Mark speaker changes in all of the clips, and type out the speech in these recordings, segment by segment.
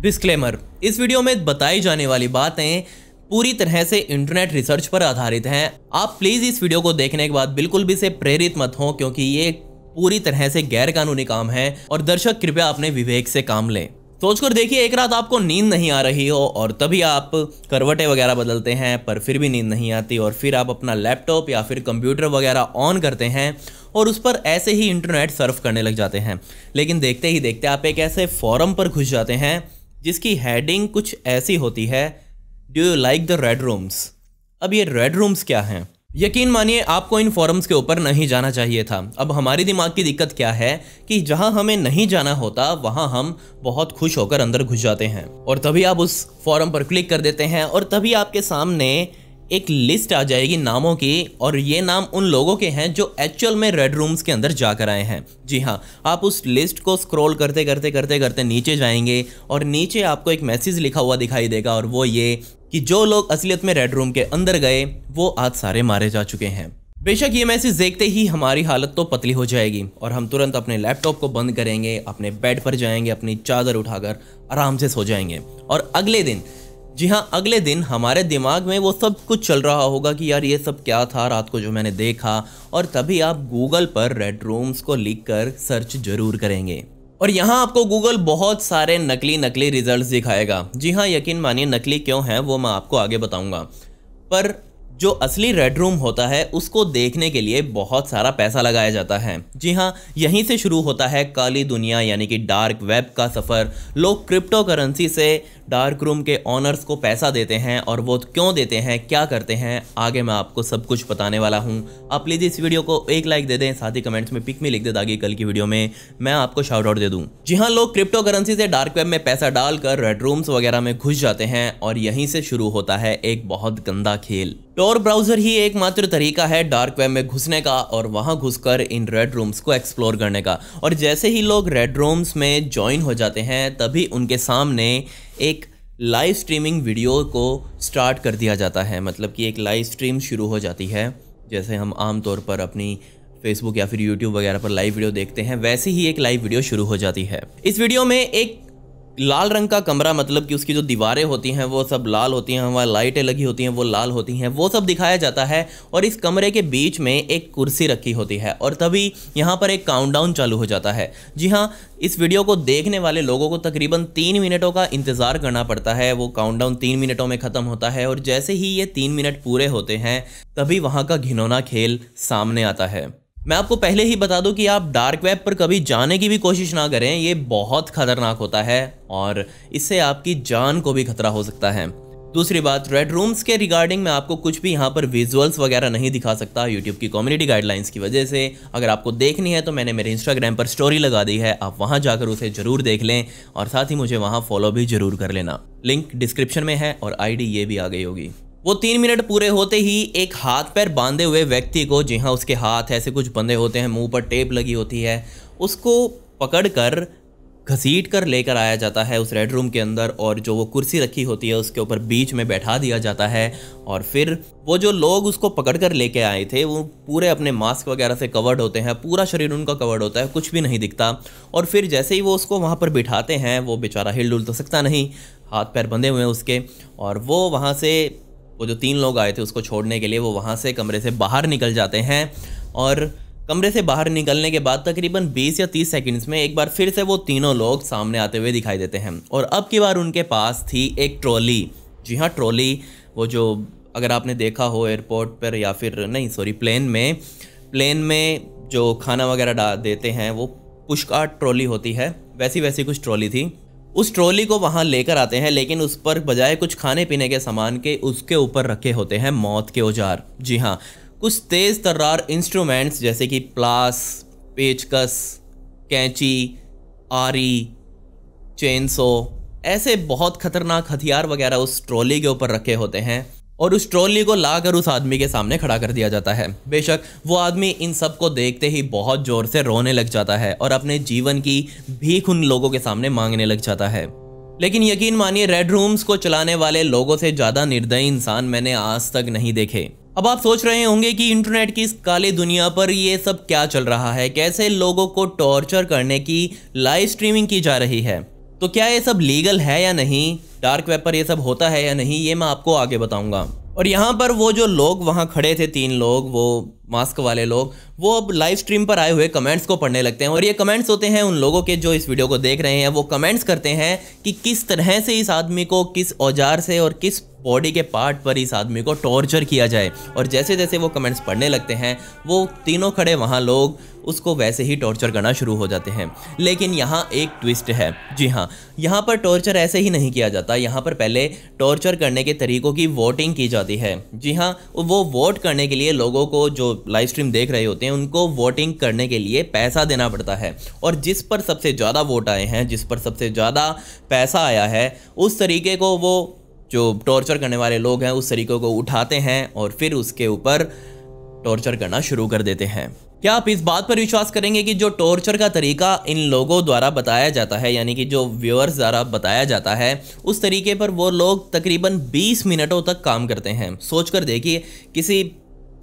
Speaker 1: disclaimer इस video में बताई जाने वाली बातें पूरी तरह से इंटरनेट रिसर्च पर आधारित हैं आप प्लीज़ इस वीडियो को देखने के बाद बिल्कुल भी से प्रेरित मत हों क्योंकि ये पूरी तरह से गैर कानूनी काम है और दर्शक कृपया अपने विवेक से काम लें सोचकर देखिए एक रात आपको नींद नहीं आ रही हो और तभी आप करवटें वगैरह बदलते हैं पर फिर भी नींद नहीं आती और फिर आप अपना लैपटॉप या फिर कंप्यूटर वगैरह ऑन करते हैं और उस पर ऐसे ही इंटरनेट सर्फ करने लग जाते हैं लेकिन देखते ही देखते आप एक ऐसे फॉरम पर घुस जाते हैं जिसकी हेडिंग कुछ ऐसी होती है do you like the red rooms अब ये रेड रूम्स क्या हैं यकीन मानिए आपको इन फॉरम्स के ऊपर नहीं जाना चाहिए था अब हमारे दिमाग की दिक्कत क्या है कि जहां हमें नहीं जाना होता वहां हम बहुत खुश होकर अंदर घुस जाते हैं और तभी आप उस फॉरम पर क्लिक कर देते हैं और तभी आपके सामने एक लिस्ट आ जाएगी नामों की और ये नाम उन लोगों के हैं जो एक्चुअल में रेड रूम्स के अंदर जाकर आए हैं जी हाँ आप उस लिस्ट को स्क्रॉल करते करते करते करते नीचे जाएंगे और नीचे आपको एक मैसेज लिखा हुआ दिखाई देगा और वो ये कि जो लोग असलियत में रेड रूम के अंदर गए वो आज सारे मारे जा चुके हैं बेशक ये मैसेज देखते ही हमारी हालत तो पतली हो जाएगी और हम तुरंत अपने लैपटॉप को बंद करेंगे अपने बेड पर जाएंगे अपनी चादर उठाकर आराम से सो जाएंगे और अगले दिन जी हाँ अगले दिन हमारे दिमाग में वो सब कुछ चल रहा होगा कि यार ये सब क्या था रात को जो मैंने देखा और तभी आप गूगल पर रेड रूम्स को लिख कर सर्च जरूर करेंगे और यहाँ आपको गूगल बहुत सारे नकली नकली रिजल्ट्स दिखाएगा जी हाँ यकीन मानिए नकली क्यों हैं वो मैं आपको आगे बताऊँगा पर जो असली रेड रूम होता है उसको देखने के लिए बहुत सारा पैसा लगाया जाता है जी हाँ यहीं से शुरू होता है काली दुनिया यानी कि डार्क वेब का सफ़र लोग क्रिप्टो करेंसी से डार्क रूम के ऑनर्स को पैसा देते हैं और वो क्यों देते हैं क्या करते हैं आगे मैं आपको सब कुछ बताने वाला हूँ आप प्लीज़ इस वीडियो को एक लाइक दे दें साथ ही कमेंट्स में पिक में लिख दे ताकि कल की वीडियो में मैं आपको शाउट आउट दे दूँ जी हाँ लोग क्रिप्टो करेंसी से डार्क वेब में पैसा डालकर रेड रूम्स वगैरह में घुस जाते हैं और यहीं से शुरू होता है एक बहुत गंदा खेल तो tor ब्राउज़र ही एकमात्र तरीका है डार्क वेब में घुसने का और वहां घुसकर इन रेड रूम्स को एक्सप्लोर करने का और जैसे ही लोग रेड रूम्स में ज्वाइन हो जाते हैं तभी उनके सामने एक लाइव स्ट्रीमिंग वीडियो को स्टार्ट कर दिया जाता है मतलब कि एक लाइव स्ट्रीम शुरू हो जाती है जैसे हम आमतौर पर अपनी फेसबुक या फिर यूट्यूब वगैरह पर लाइव वीडियो देखते हैं वैसे ही एक लाइव वीडियो शुरू हो जाती है इस वीडियो में एक लाल रंग का कमरा मतलब कि उसकी जो दीवारें होती हैं वो सब लाल होती हैं वहाँ लाइटें लगी होती हैं वो लाल होती हैं वो सब दिखाया जाता है और इस कमरे के बीच में एक कुर्सी रखी होती है और तभी यहाँ पर एक काउंटडाउन चालू हो जाता है जी हाँ इस वीडियो को देखने वाले लोगों को तकरीबन तीन मिनटों का इंतज़ार करना पड़ता है वो काउंटडाउन तीन मिनटों में ख़त्म होता है और जैसे ही ये तीन मिनट पूरे होते हैं तभी वहाँ का घिनौना खेल सामने आता है मैं आपको पहले ही बता दूं कि आप डार्क वेब पर कभी जाने की भी कोशिश ना करें ये बहुत खतरनाक होता है और इससे आपकी जान को भी खतरा हो सकता है दूसरी बात रेड रूम्स के रिगार्डिंग मैं आपको कुछ भी यहाँ पर विजुअल्स वगैरह नहीं दिखा सकता यूट्यूब की कम्युनिटी गाइडलाइंस की वजह से अगर आपको देखनी है तो मैंने मेरे इंस्टाग्राम पर स्टोरी लगा दी है आप वहाँ जाकर उसे जरूर देख लें और साथ ही मुझे वहाँ फॉलो भी जरूर कर लेना लिंक डिस्क्रिप्शन में है और आईडी ये भी आ गई होगी वो तीन मिनट पूरे होते ही एक हाथ पैर बांधे हुए व्यक्ति को जी हाँ उसके हाथ ऐसे कुछ बंधे होते हैं मुंह पर टेप लगी होती है उसको पकड़कर घसीट कर लेकर आया जाता है उस रेड रूम के अंदर और जो वो कुर्सी रखी होती है उसके ऊपर बीच में बैठा दिया जाता है और फिर वो जो लोग उसको पकड़ कर लेके आए थे वो पूरे अपने मास्क वगैरह से कवर्ड होते हैं पूरा शरीर उनका कवर्ड होता है कुछ भी नहीं दिखता और फिर जैसे ही वो उसको वहाँ पर बिठाते हैं वो बेचारा हिल डुल तो सकता नहीं हाथ पैर बंधे हुए हैं उसके और वो वहाँ से वो जो तीन लोग आए थे उसको छोड़ने के लिए वो वहाँ से कमरे से बाहर निकल जाते हैं और कमरे से बाहर निकलने के बाद तकरीबन 20 या 30 सेकंड्स में एक बार फिर से वो तीनों लोग सामने आते हुए दिखाई देते हैं और अब की बार उनके पास थी एक ट्रॉली जी हाँ ट्रॉली वो जो अगर आपने देखा हो एयरपोर्ट पर या फिर नहीं सॉरी प्लेन में प्लेन में जो खाना वगैरह डाल देते हैं वो पुष्का ट्रॉली होती है वैसी वैसी कुछ ट्रॉली थी उस ट्रॉली को वहाँ लेकर आते हैं लेकिन उस पर बजाय कुछ खाने पीने के सामान के उसके ऊपर रखे होते हैं मौत के औजार जी हाँ कुछ तेज़ तर्रार इंस्ट्रूमेंट्स जैसे कि प्लास पेचकस कैंची आरी चेनसो ऐसे बहुत खतरनाक हथियार वगैरह उस ट्रॉली के ऊपर रखे होते हैं और उस ट्रॉली को लाकर उस आदमी के सामने खड़ा कर दिया जाता है बेशक वो आदमी इन सब को देखते ही बहुत ज़ोर से रोने लग जाता है और अपने जीवन की भीख उन लोगों के सामने मांगने लग जाता है लेकिन यकीन मानिए रेड रूम्स को चलाने वाले लोगों से ज़्यादा निर्दयी इंसान मैंने आज तक नहीं देखे अब आप सोच रहे होंगे कि इंटरनेट की इस काली दुनिया पर ये सब क्या चल रहा है कैसे लोगों को टॉर्चर करने की लाइव स्ट्रीमिंग की जा रही है तो क्या ये सब लीगल है या नहीं डार्क वेब पर सब होता है या नहीं ये मैं आपको आगे बताऊंगा और यहाँ पर वो जो लोग वहाँ खड़े थे तीन लोग वो मास्क वाले लोग वो अब लाइव स्ट्रीम पर आए हुए कमेंट्स को पढ़ने लगते हैं और ये कमेंट्स होते हैं उन लोगों के जो इस वीडियो को देख रहे हैं वो कमेंट्स करते हैं कि किस तरह से इस आदमी को किस औजार से और किस बॉडी के पार्ट पर इस आदमी को टॉर्चर किया जाए और जैसे जैसे वो कमेंट्स पढ़ने लगते हैं वो तीनों खड़े वहाँ लोग उसको वैसे ही टॉर्चर करना शुरू हो जाते हैं लेकिन यहाँ एक ट्विस्ट है जी हाँ यहाँ पर टॉर्चर ऐसे ही नहीं किया जाता यहाँ पर पहले टॉर्चर करने के तरीकों की वोटिंग की जाती है जी हाँ वो वोट करने के लिए लोगों को जो लाइव स्ट्रीम देख रहे होते हैं उनको वोटिंग करने के लिए पैसा देना पड़ता है और जिस पर सबसे ज़्यादा वोट आए हैं जिस पर सबसे ज़्यादा पैसा आया है उस तरीके को वो जो टॉर्चर करने वाले लोग हैं उस तरीके को उठाते हैं और फिर उसके ऊपर टॉर्चर करना शुरू कर देते हैं क्या आप इस बात पर विश्वास करेंगे कि जो टॉर्चर का तरीका इन लोगों द्वारा बताया जाता है यानी कि जो व्यूअर्स द्वारा बताया जाता है उस तरीके पर वो लोग तकरीबन 20 मिनटों तक काम करते हैं सोच कर देखिए किसी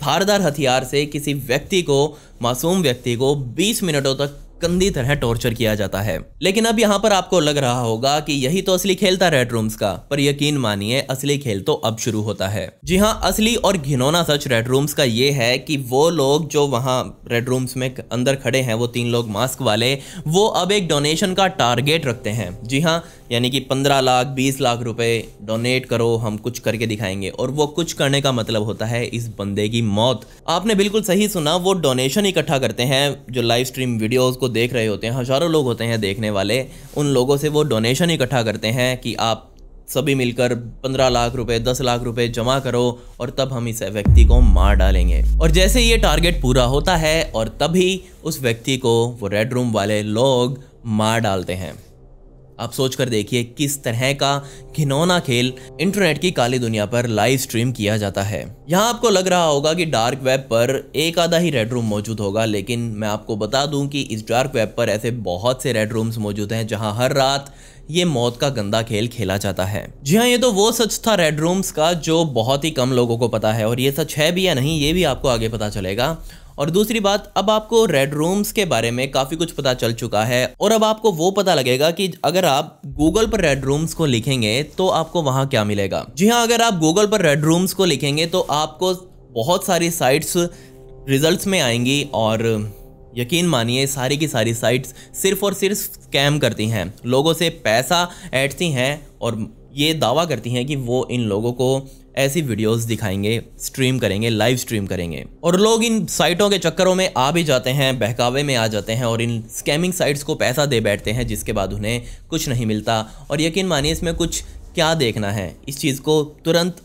Speaker 1: धारदार हथियार से किसी व्यक्ति को मासूम व्यक्ति को 20 मिनटों तक गंदी तरह टॉर्चर किया जाता है लेकिन अब यहाँ पर आपको लग रहा होगा कि यही तो असली खेल था रेड रूम्स का पर यकीन मानिए असली खेल तो अब शुरू होता है जी हाँ असली और घिनौना सच रेड रूम्स का ये है कि वो लोग जो वहाँ रेड रूम्स में अंदर खड़े हैं वो तीन लोग मास्क वाले वो अब एक डोनेशन का टारगेट रखते हैं जी हाँ यानी कि पंद्रह लाख बीस लाख रुपए डोनेट करो हम कुछ करके दिखाएंगे और वो कुछ करने का मतलब होता है इस बंदे की मौत आपने बिल्कुल सही सुना वो डोनेशन इकट्ठा करते हैं जो लाइव स्ट्रीम वीडियोज़ को देख रहे होते हैं हज़ारों लोग होते हैं देखने वाले उन लोगों से वो डोनेशन इकट्ठा करते हैं कि आप सभी मिलकर पंद्रह लाख रुपए दस लाख रुपए जमा करो और तब हम इस व्यक्ति को मार डालेंगे और जैसे ये टारगेट पूरा होता है और तभी उस व्यक्ति को वो रेड रूम वाले लोग मार डालते हैं आप सोच कर देखिए किस तरह का घिनौना खेल इंटरनेट की काली दुनिया पर लाइव स्ट्रीम किया जाता है यहाँ आपको लग रहा होगा कि डार्क वेब पर एक आधा ही रेड रूम मौजूद होगा लेकिन मैं आपको बता दूं कि इस डार्क वेब पर ऐसे बहुत से रेड रूम्स मौजूद हैं जहाँ हर रात ये मौत का गंदा खेल खेला जाता है जी हाँ ये तो वो सच था रेड रूम्स का जो बहुत ही कम लोगों को पता है और ये सच है भी या नहीं ये भी आपको आगे पता चलेगा और दूसरी बात अब आपको रेड रूम्स के बारे में काफ़ी कुछ पता चल चुका है और अब आपको वो पता लगेगा कि अगर आप गूगल पर रेड रूम्स को लिखेंगे तो आपको वहाँ क्या मिलेगा जी हाँ अगर आप गूगल पर रेड रूम्स को लिखेंगे तो आपको बहुत सारी साइट्स रिजल्ट्स में आएंगी और यकीन मानिए सारी की सारी साइट्स सिर्फ और सिर्फ स्कैम करती हैं लोगों से पैसा ऐटती हैं और ये दावा करती हैं कि वो इन लोगों को ऐसी वीडियोस दिखाएंगे स्ट्रीम करेंगे लाइव स्ट्रीम करेंगे और लोग इन साइटों के चक्करों में आ भी जाते हैं बहकावे में आ जाते हैं और इन स्कैमिंग साइट्स को पैसा दे बैठते हैं जिसके बाद उन्हें कुछ नहीं मिलता और यकीन मानिए इसमें कुछ क्या देखना है इस चीज़ को तुरंत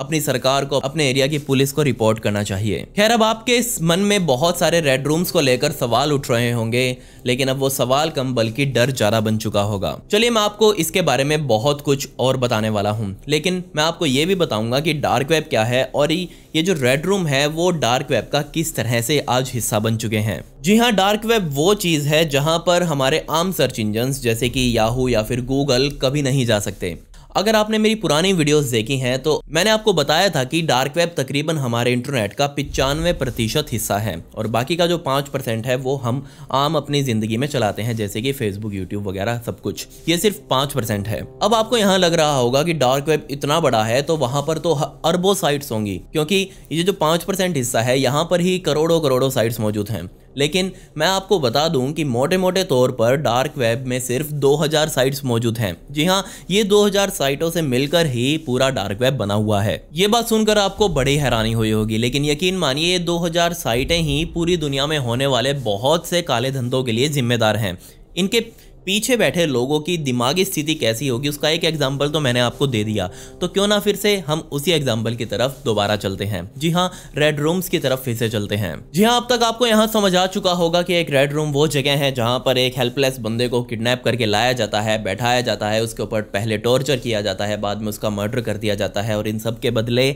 Speaker 1: अपनी सरकार को अपने एरिया की पुलिस को रिपोर्ट करना चाहिए खैर अब आपके इस मन में बहुत सारे रेड रूम्स को लेकर सवाल उठ रहे होंगे लेकिन अब वो सवाल कम बल्कि डर ज्यादा बन चुका होगा चलिए मैं आपको इसके बारे में बहुत कुछ और बताने वाला हूँ लेकिन मैं आपको ये भी बताऊंगा कि डार्क वेब क्या है और ये जो रेड रूम है वो डार्क वेब का किस तरह से आज हिस्सा बन चुके हैं जी हाँ डार्क वेब वो चीज़ है जहाँ पर हमारे आम सर्च इंजन जैसे कि याहू या फिर गूगल कभी नहीं जा सकते अगर आपने मेरी पुरानी वीडियोस देखी हैं तो मैंने आपको बताया था कि डार्क वेब तकरीबन हमारे इंटरनेट का पिचानवे प्रतिशत हिस्सा है और बाकी का जो पाँच परसेंट है वो हम आम अपनी ज़िंदगी में चलाते हैं जैसे कि फेसबुक यूट्यूब वगैरह सब कुछ ये सिर्फ पाँच परसेंट है अब आपको यहाँ लग रहा होगा कि डार्क वेब इतना बड़ा है तो वहाँ पर तो अरबों साइट्स होंगी क्योंकि ये जो पाँच परसेंट हिस्सा है यहाँ पर ही करोड़ों करोड़ों साइट्स मौजूद हैं लेकिन मैं आपको बता दूं कि मोटे मोटे तौर पर डार्क वेब में सिर्फ 2000 साइट्स मौजूद हैं जी हाँ ये 2000 साइटों से मिलकर ही पूरा डार्क वेब बना हुआ है ये बात सुनकर आपको बड़ी हैरानी हुई होगी लेकिन यकीन मानिए ये 2000 साइटें ही पूरी दुनिया में होने वाले बहुत से काले धंधों के लिए जिम्मेदार हैं इनके पीछे बैठे लोगों की दिमागी स्थिति कैसी होगी उसका एक एग्जाम्पल तो मैंने आपको दे दिया तो क्यों ना फिर से हम उसी एग्जाम्पल की तरफ दोबारा चलते हैं जी हाँ रेड रूम्स की तरफ फिर से चलते हैं जी हाँ अब तक आपको यहाँ समझ आ चुका होगा कि एक रेड रूम वो जगह है जहाँ पर एक हेल्पलेस बंदे को किडनैप करके लाया जाता है बैठाया जाता है उसके ऊपर पहले टॉर्चर किया जाता है बाद में उसका मर्डर कर दिया जाता है और इन सब के बदले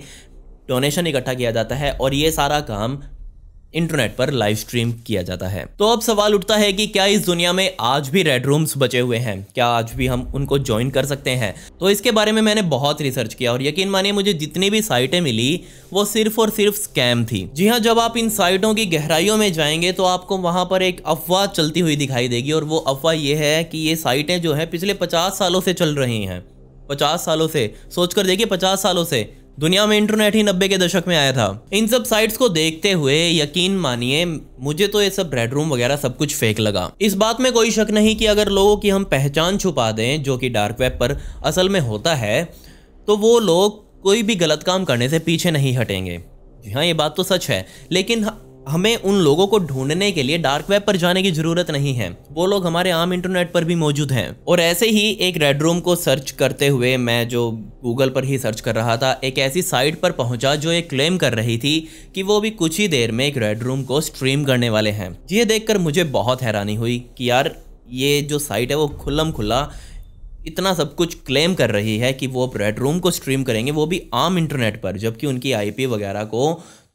Speaker 1: डोनेशन इकट्ठा किया जाता है और ये सारा काम इंटरनेट पर लाइव स्ट्रीम किया जाता है तो अब सवाल उठता है कि क्या इस दुनिया में आज भी रेड रूम्स बचे हुए हैं क्या आज भी हम उनको ज्वाइन कर सकते हैं तो इसके बारे में मैंने बहुत रिसर्च किया और यकीन मानिए मुझे जितनी भी साइटें मिली वो सिर्फ और सिर्फ स्कैम थी जी हाँ जब आप इन साइटों की गहराइयों में जाएंगे तो आपको वहां पर एक अफवाह चलती हुई दिखाई देगी और वो अफवाह ये है कि ये साइटें जो है पिछले पचास सालों से चल रही हैं पचास सालों से सोचकर देखिए पचास सालों से दुनिया में इंटरनेट ही नब्बे के दशक में आया था इन सब साइट्स को देखते हुए यकीन मानिए मुझे तो ये सब रेड रूम वगैरह सब कुछ फेक लगा इस बात में कोई शक नहीं कि अगर लोगों की हम पहचान छुपा दें जो कि डार्क वेब पर असल में होता है तो वो लोग कोई भी गलत काम करने से पीछे नहीं हटेंगे हाँ ये बात तो सच है लेकिन हमें उन लोगों को ढूंढने के लिए डार्क वेब पर जाने की जरूरत नहीं है वो लोग हमारे आम इंटरनेट पर भी मौजूद हैं और ऐसे ही एक रेड रूम को सर्च करते हुए मैं जो गूगल पर ही सर्च कर रहा था एक ऐसी साइट पर पहुंचा जो ये क्लेम कर रही थी कि वो भी कुछ ही देर में एक रेड रूम को स्ट्रीम करने वाले हैं ये देख मुझे बहुत हैरानी हुई कि यार ये जो साइट है वो खुल्लम खुला इतना सब कुछ क्लेम कर रही है कि वो रेड रूम को स्ट्रीम करेंगे वो भी आम इंटरनेट पर जबकि उनकी आईपी वगैरह को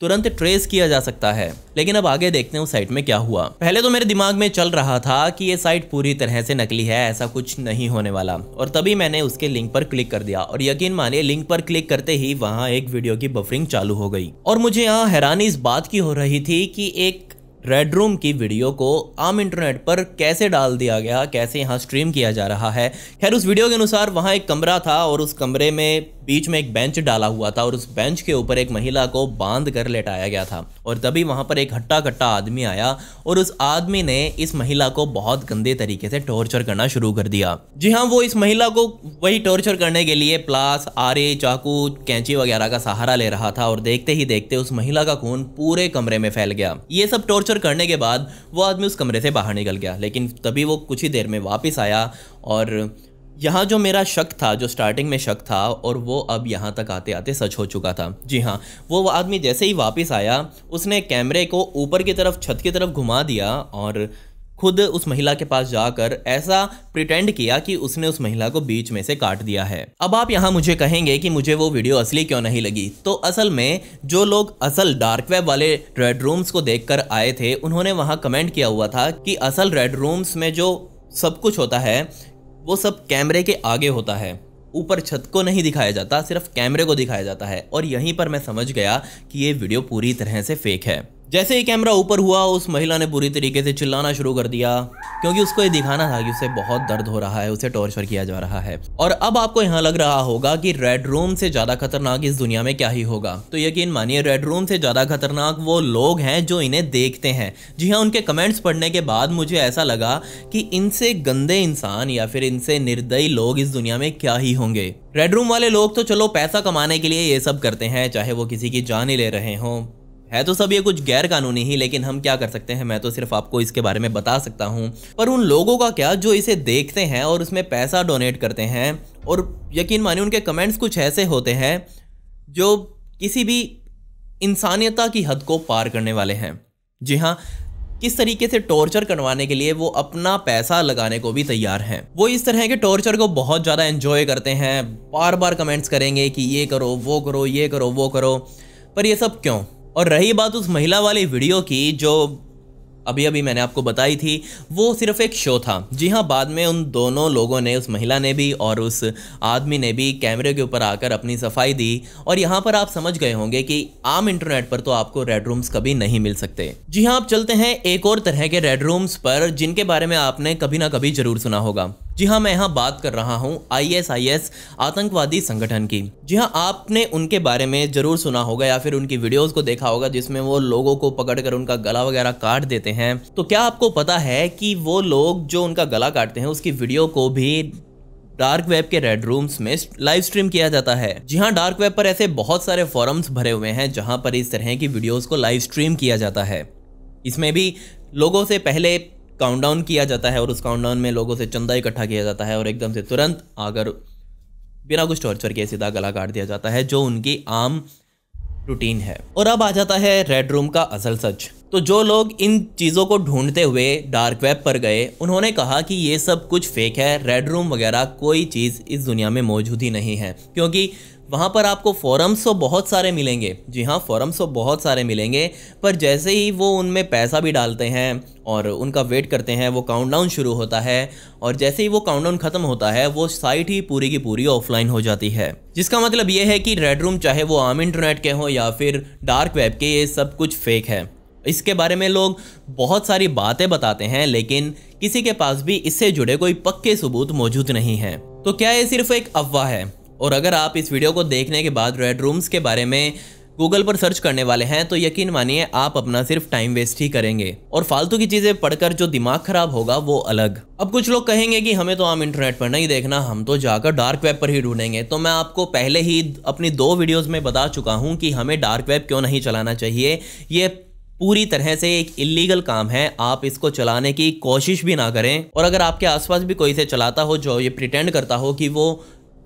Speaker 1: तुरंत ट्रेस किया जा सकता है लेकिन अब आगे देखते हैं उस साइट में क्या हुआ पहले तो मेरे दिमाग में चल रहा था कि ये साइट पूरी तरह से नकली है ऐसा कुछ नहीं होने वाला और तभी मैंने उसके लिंक पर क्लिक कर दिया और यकीन मानिए लिंक पर क्लिक करते ही वहाँ एक वीडियो की बफरिंग चालू हो गई और मुझे यहाँ हैरानी इस बात की हो रही थी की एक रेड रूम की वीडियो को आम इंटरनेट पर कैसे डाल दिया गया कैसे यहाँ स्ट्रीम किया जा रहा है खैर उस वीडियो के अनुसार वहाँ एक कमरा था और उस कमरे में बीच में एक बेंच डाला हुआ था और उस बेंच के ऊपर एक महिला को बांध कर लेटाया गया था और तभी वहाँ पर एक हट्टा कट्टा आदमी आया और उस आदमी ने इस महिला को बहुत गंदे तरीके से टॉर्चर करना शुरू कर दिया जी हाँ वो इस महिला को वही टॉर्चर करने के लिए प्लास आरे चाकू कैंची वगैरह का सहारा ले रहा था और देखते ही देखते उस महिला का खून पूरे कमरे में फैल गया ये सब टॉर्चर ट्रांसफ़र करने के बाद वो आदमी उस कमरे से बाहर निकल गया लेकिन तभी वो कुछ ही देर में वापस आया और यहाँ जो मेरा शक था जो स्टार्टिंग में शक था और वो अब यहाँ तक आते आते सच हो चुका था जी हाँ वो आदमी जैसे ही वापस आया उसने कैमरे को ऊपर की तरफ छत की तरफ घुमा दिया और खुद उस महिला के पास जाकर ऐसा प्रिटेंड किया कि उसने उस महिला को बीच में से काट दिया है अब आप यहाँ मुझे कहेंगे कि मुझे वो वीडियो असली क्यों नहीं लगी तो असल में जो लोग असल डार्क वेब वाले रेड रूम्स को देख आए थे उन्होंने वहाँ कमेंट किया हुआ था कि असल रेड रूम्स में जो सब कुछ होता है वो सब कैमरे के आगे होता है ऊपर छत को नहीं दिखाया जाता सिर्फ कैमरे को दिखाया जाता है और यहीं पर मैं समझ गया कि ये वीडियो पूरी तरह से फेक है जैसे ही कैमरा ऊपर हुआ उस महिला ने बुरी तरीके से चिल्लाना शुरू कर दिया क्योंकि उसको ये दिखाना था कि उसे बहुत दर्द हो रहा है उसे टॉर्चर किया जा रहा है और अब आपको यहाँ लग रहा होगा कि रेड रूम से ज़्यादा खतरनाक इस दुनिया में क्या ही होगा तो यकीन मानिए रेड रूम से ज़्यादा खतरनाक वो लोग हैं जो इन्हें देखते हैं जी हाँ उनके कमेंट्स पढ़ने के बाद मुझे ऐसा लगा कि इनसे गंदे इंसान या फिर इनसे निर्दयी लोग इस दुनिया में क्या ही होंगे रेड रूम वाले लोग तो चलो पैसा कमाने के लिए ये सब करते हैं चाहे वो किसी की जान ही ले रहे हों है तो सब ये कुछ गैर कानूनी ही लेकिन हम क्या कर सकते हैं मैं तो सिर्फ आपको इसके बारे में बता सकता हूँ पर उन लोगों का क्या जो इसे देखते हैं और उसमें पैसा डोनेट करते हैं और यकीन मानिए उनके कमेंट्स कुछ ऐसे होते हैं जो किसी भी इंसानियता की हद को पार करने वाले हैं जी हाँ किस तरीके से टॉर्चर करवाने के लिए वो अपना पैसा लगाने को भी तैयार हैं वो इस तरह के टॉर्चर को बहुत ज़्यादा एंजॉय करते हैं बार बार कमेंट्स करेंगे कि ये करो वो करो ये करो वो करो पर ये सब क्यों और रही बात उस महिला वाली वीडियो की जो अभी अभी मैंने आपको बताई थी वो सिर्फ एक शो था जी हाँ बाद में उन दोनों लोगों ने उस महिला ने भी और उस आदमी ने भी कैमरे के ऊपर आकर अपनी सफाई दी और यहाँ पर आप समझ गए होंगे कि आम इंटरनेट पर तो आपको रेड रूम्स कभी नहीं मिल सकते जी हाँ आप चलते हैं एक और तरह के रेड रूम्स पर जिनके बारे में आपने कभी ना कभी जरूर सुना होगा जी हाँ मैं यहाँ बात कर रहा हूँ आईएसआईएस आतंकवादी संगठन की जी हाँ आपने उनके बारे में जरूर सुना होगा या फिर उनकी वीडियोस को देखा होगा जिसमें वो लोगों को पकड़कर उनका गला वगैरह काट देते हैं तो क्या आपको पता है कि वो लोग जो उनका गला काटते हैं उसकी वीडियो को भी डार्क वेब के रेड रूम्स में लाइव स्ट्रीम किया जाता है जी हाँ डार्क वेब पर ऐसे बहुत सारे फॉरम्स भरे हुए हैं जहाँ पर इस तरह की वीडियोज को लाइव स्ट्रीम किया जाता है इसमें भी लोगों से पहले काउंटडाउन किया जाता है और उस काउंटडाउन में लोगों से चंदा इकट्ठा किया जाता है और एकदम से तुरंत अगर बिना कुछ टॉर्चर के सीधा गला काट दिया जाता है जो उनकी आम रूटीन है और अब आ जाता है रेड रूम का असल सच तो जो लोग इन चीज़ों को ढूंढते हुए डार्क वेब पर गए उन्होंने कहा कि ये सब कुछ फेक है रेड रूम वगैरह कोई चीज़ इस दुनिया में मौजूद ही नहीं है क्योंकि वहाँ पर आपको फॉरम्स तो बहुत सारे मिलेंगे जी हाँ फॉरम्स तो बहुत सारे मिलेंगे पर जैसे ही वो उनमें पैसा भी डालते हैं और उनका वेट करते हैं वो काउंटडाउन शुरू होता है और जैसे ही वो काउंटडाउन ख़त्म होता है वो साइट ही पूरी की पूरी ऑफलाइन हो जाती है जिसका मतलब ये है कि रेड रूम चाहे वो आम इंटरनेट के हों या फिर डार्क वेब के ये सब कुछ फेक है इसके बारे में लोग बहुत सारी बातें बताते हैं लेकिन किसी के पास भी इससे जुड़े कोई पक्के सबूत मौजूद नहीं है तो क्या ये सिर्फ एक अफवाह है और अगर आप इस वीडियो को देखने के बाद रेड रूम्स के बारे में गूगल पर सर्च करने वाले हैं तो यकीन मानिए आप अपना सिर्फ टाइम वेस्ट ही करेंगे और फालतू की चीजें पढ़कर जो दिमाग खराब होगा वो अलग अब कुछ लोग कहेंगे कि हमें तो आम इंटरनेट पर नहीं देखना हम तो जाकर डार्क वेब पर ही ढूंढेंगे तो मैं आपको पहले ही अपनी दो वीडियोस में बता चुका हूँ कि हमें डार्क वेब क्यों नहीं चलाना चाहिए ये पूरी तरह से एक इलीगल काम है आप इसको चलाने की कोशिश भी ना करें और अगर आपके आसपास भी कोई से चलाता हो जो ये प्रिटेंड करता हो कि वो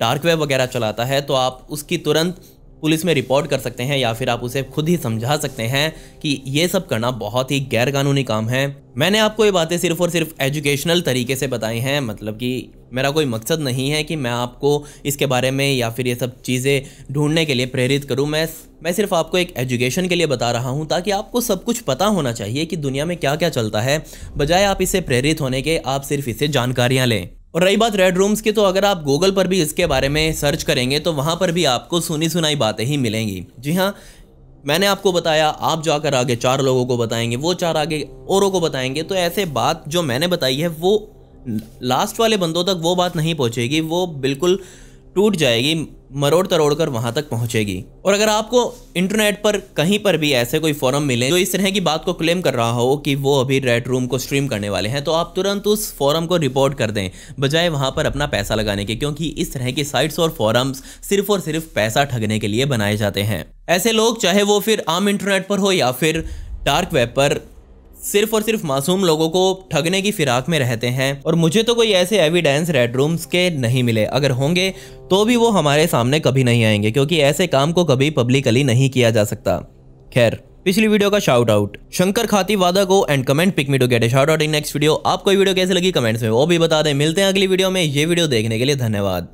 Speaker 1: डार्क वेब वगैरह चलाता है तो आप उसकी तुरंत पुलिस में रिपोर्ट कर सकते हैं या फिर आप उसे खुद ही समझा सकते हैं कि ये सब करना बहुत ही गैरकानूनी काम है मैंने आपको ये बातें सिर्फ और सिर्फ एजुकेशनल तरीके से बताई हैं मतलब कि मेरा कोई मकसद नहीं है कि मैं आपको इसके बारे में या फिर ये सब चीज़ें ढूंढने के लिए प्रेरित करूं मैं मैं सिर्फ आपको एक एजुकेशन के लिए बता रहा हूं ताकि आपको सब कुछ पता होना चाहिए कि दुनिया में क्या क्या चलता है बजाय आप इसे प्रेरित होने के आप सिर्फ इसे जानकारियाँ लें और रही बात रेड रूम्स की तो अगर आप गूगल पर भी इसके बारे में सर्च करेंगे तो वहाँ पर भी आपको सुनी सुनाई बातें ही मिलेंगी जी हाँ मैंने आपको बताया आप जाकर आगे चार लोगों को बताएंगे वो चार आगे औरों को बताएंगे तो ऐसे बात जो मैंने बताई है वो लास्ट वाले बंदों तक वो बात नहीं पहुँचेगी वो बिल्कुल टूट जाएगी मरोड़ तरोड़ कर वहाँ तक पहुँचेगी और अगर आपको इंटरनेट पर कहीं पर भी ऐसे कोई फॉरम मिले जो इस तरह की बात को क्लेम कर रहा हो कि वो अभी रेड रूम को स्ट्रीम करने वाले हैं तो आप तुरंत उस फॉरम को रिपोर्ट कर दें बजाय वहाँ पर अपना पैसा लगाने के क्योंकि इस तरह की साइट्स और फॉरम्स सिर्फ और सिर्फ पैसा ठगने के लिए बनाए जाते हैं ऐसे लोग चाहे वो फिर आम इंटरनेट पर हो या फिर डार्क वेब पर सिर्फ और सिर्फ मासूम लोगों को ठगने की फिराक में रहते हैं और मुझे तो कोई ऐसे एविडेंस रेड रूम्स के नहीं मिले अगर होंगे तो भी वो हमारे सामने कभी नहीं आएंगे क्योंकि ऐसे काम को कभी पब्लिकली नहीं किया जा सकता खैर पिछली वीडियो का शाउट आउट शंकर खाती वादा को and comment pick me to get shout out in next video आपको वीडियो कैसे लगी कमेंट्स में वो भी बता दें मिलते हैं अगली वीडियो में ये वीडियो देखने के लिए धन्यवाद